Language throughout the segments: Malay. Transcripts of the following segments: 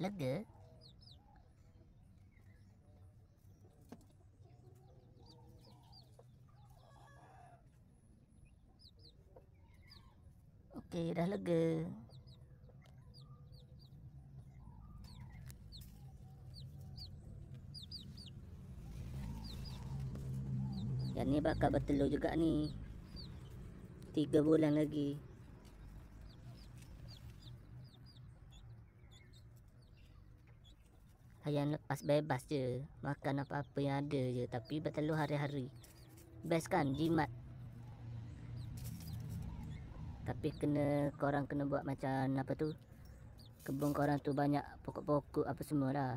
lega. Okey, dah lega. Yang ni bakal bertelur juga ni. Tiga bulan lagi. Harian lepas bebas je Makan apa-apa yang ada je Tapi bertelur hari-hari Best kan jimat Tapi kena Korang kena buat macam apa tu Kebun korang tu banyak pokok-pokok apa semua lah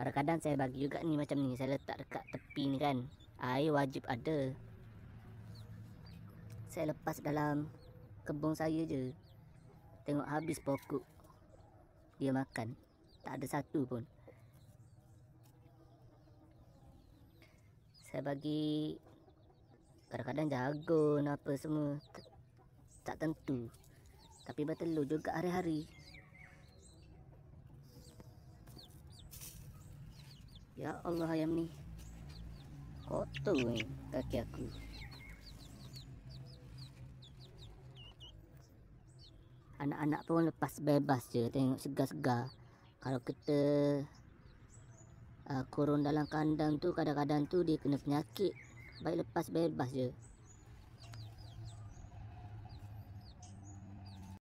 Kadang-kadang saya bagi juga ni macam ni Saya letak dekat tepi ni kan Air wajib ada Saya lepas dalam kebun saya je Tengok habis pokok Dia makan tak ada satu pun. Saya bagi kadang-kadang jagung apa semua. Tak tentu. Tapi bertelur juga hari-hari. Ya Allah ayam ni. Kotor ni kaki aku. Anak-anak pun lepas bebas je tengok segar-segar kalau kita uh, kurung dalam kandang tu kadang-kadang tu dia kena penyakit baik lepas bebas je